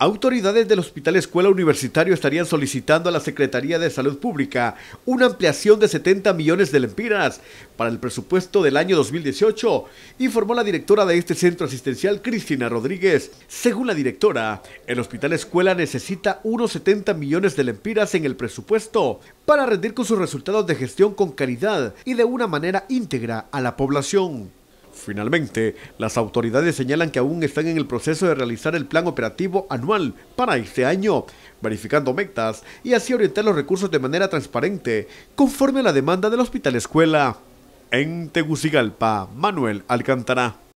Autoridades del Hospital Escuela Universitario estarían solicitando a la Secretaría de Salud Pública una ampliación de 70 millones de lempiras para el presupuesto del año 2018, informó la directora de este centro asistencial, Cristina Rodríguez. Según la directora, el Hospital Escuela necesita unos 70 millones de lempiras en el presupuesto para rendir con sus resultados de gestión con calidad y de una manera íntegra a la población. Finalmente, las autoridades señalan que aún están en el proceso de realizar el plan operativo anual para este año, verificando metas y así orientar los recursos de manera transparente, conforme a la demanda del hospital escuela. En Tegucigalpa, Manuel Alcántara.